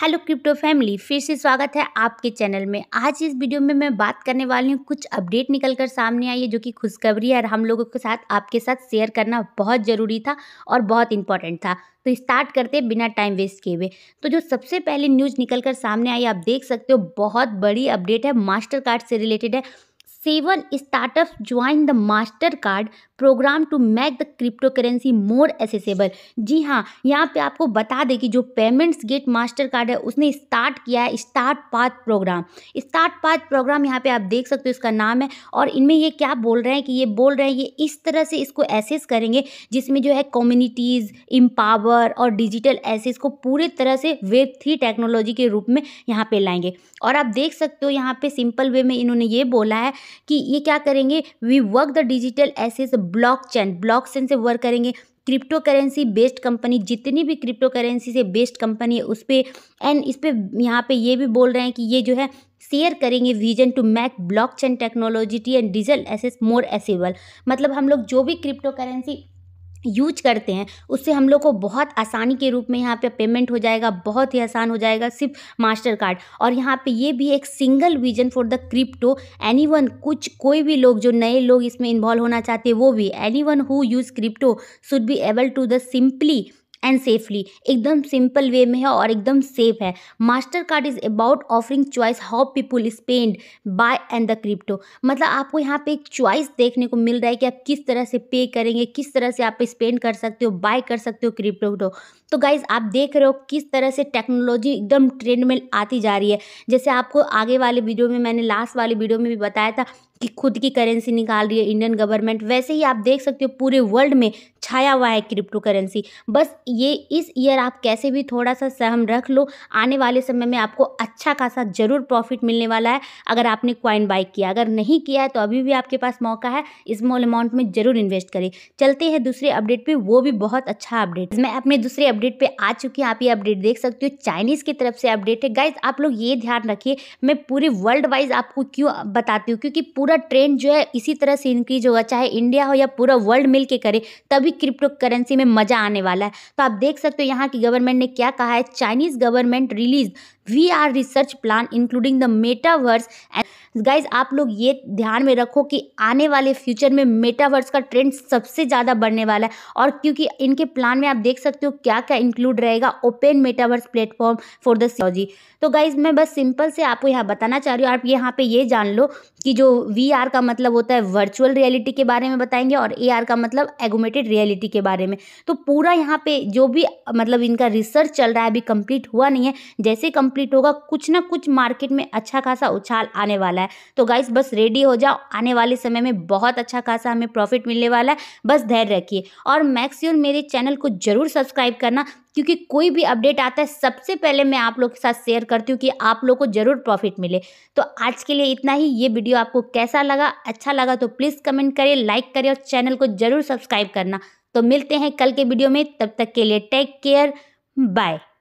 hello crypto family फिर से स्वागत है आपके चैनल में आज इस वीडियो में मैं बात करने वाली हूँ कुछ अपडेट निकल कर सामने आई है जो कि खुशखबरी है और हम लोगों के साथ आपके साथ शेयर करना बहुत ज़रूरी था और बहुत इंपॉर्टेंट था तो स्टार्ट करते हैं बिना टाइम वेस्ट किए हुए तो जो सबसे पहले न्यूज़ निकल कर सामने आई आप देख सकते हो बहुत बड़ी अपडेट है मास्टर कार्ड से रिलेटेड है seven join the Mastercard program to make the crypto currency more accessible जी हाँ यहाँ पे आपको बता दें कि जो पेमेंट्स गेट मास्टर कार्ड है उसने स्टार्ट किया है Start Path program Start Path program यहाँ पे आप देख सकते हो इसका नाम है और इनमें ये क्या बोल रहे हैं कि ये बोल रहे हैं ये इस तरह से इसको एसेस करेंगे जिसमें जो है कम्युनिटीज़ एम्पावर और डिजिटल एसेस को पूरे तरह से वेब थ्री टेक्नोलॉजी के रूप में यहाँ पर लाएंगे और आप देख सकते हो यहाँ पर सिंपल वे में इन्होंने ये बोला है कि ये क्या करेंगे वी वर्क द डिजिटल एसेस ब्लॉक चैन ब्लॉक चैन से वर्क करेंगे क्रिप्टो करेंसी बेस्ड कंपनी जितनी भी क्रिप्टो करेंसी से बेस्ड कंपनी है उस पर एंड इस पर यहाँ पे ये भी बोल रहे हैं कि ये जो है शेयर करेंगे vision to make blockchain technology टी एंड डिजिटल एसेस मोर एसेबल मतलब हम लोग जो भी क्रिप्टो करेंसी यूज करते हैं उससे हम लोग को बहुत आसानी के रूप में यहाँ पे पेमेंट हो जाएगा बहुत ही आसान हो जाएगा सिर्फ मास्टर कार्ड और यहाँ पे ये भी एक single vision for the crypto anyone कुछ कोई भी लोग जो नए लोग इसमें इन्वॉल्व होना चाहते हैं वो भी anyone who use crypto should be able to the simply and safely एकदम सिंपल वे में है और एकदम सेफ है Mastercard is about offering choice how people spend buy and the crypto मतलब आपको यहाँ पे एक चॉइस देखने को मिल रहा है कि आप किस तरह से पे करेंगे किस तरह से आप स्पेंड कर सकते हो बाय कर सकते हो क्रिप्टो तो गाइज आप देख रहे हो किस तरह से टेक्नोलॉजी एकदम ट्रेंड में आती जा रही है जैसे आपको आगे वाले वीडियो में मैंने लास्ट वाले वीडियो में भी बताया था कि खुद की करेंसी निकाल रही है इंडियन गवर्नमेंट वैसे ही आप देख सकते हो पूरे वर्ल्ड में छाया हुआ है क्रिप्टो करेंसी बस ये इस ईयर आप कैसे भी थोड़ा सा सहम रख लो आने वाले समय में आपको अच्छा खासा ज़रूर प्रॉफिट मिलने वाला है अगर आपने क्वाइन बाइक किया अगर नहीं किया है तो अभी भी आपके पास मौका है स्मॉल अमाउंट में ज़रूर इन्वेस्ट करें चलते हैं दूसरे अपडेट पर वो भी बहुत अच्छा अपडेट मैं अपने दूसरे अपडेट पर आ चुकी हूँ आप ये अपडेट देख सकते हो चाइनीज़ की तरफ से अपडेट है गाइज आप लोग ये ध्यान रखिए मैं पूरे वर्ल्ड वाइज आपको क्यों बताती हूँ क्योंकि पूरा पूरा ट्रेंड जो है इसी तरह से इंक्रीज होगा चाहे इंडिया हो या पूरा वर्ल्ड मिल के करे तभी क्रिप्टो करेंसी में मज़ा आने वाला है तो आप देख सकते हो यहाँ की गवर्नमेंट ने क्या कहा है Chinese government release we are research plan including the metaverse and guys आप लोग ये ध्यान में रखो कि आने वाले फ्यूचर में मेटावर्स का ट्रेंड सबसे ज़्यादा बढ़ने वाला है और क्योंकि इनके प्लान में आप देख सकते हो क्या क्या इंक्लूड रहेगा open metaverse platform for the theology तो गाइज मैं बस सिंपल से आपको यहाँ बताना चाह रही हूँ आप यहाँ पे ये जान लो कि जो वी का मतलब होता है वर्चुअल रियलिटी के बारे में बताएंगे और ए का मतलब एगोमेटेड रियलिटी के बारे में तो पूरा यहाँ पे जो भी मतलब इनका रिसर्च चल रहा है अभी कंप्लीट हुआ नहीं है जैसे कंप्लीट कंप्लीट होगा कुछ ना कुछ मार्केट में अच्छा खासा उछाल आने वाला है तो गाइस बस रेडी हो जाओ आने वाले समय में बहुत अच्छा खासा हमें प्रॉफिट मिलने वाला है बस धैर्य रखिए और मैक्सियोर मेरे चैनल को ज़रूर सब्सक्राइब करना क्योंकि कोई भी अपडेट आता है सबसे पहले मैं आप लोग के साथ शेयर करती हूँ कि आप लोग को ज़रूर प्रॉफिट मिले तो आज के लिए इतना ही ये वीडियो आपको कैसा लगा अच्छा लगा तो प्लीज़ कमेंट करें लाइक करें और चैनल को ज़रूर सब्सक्राइब करना तो मिलते हैं कल के वीडियो में तब तक के लिए टेक केयर बाय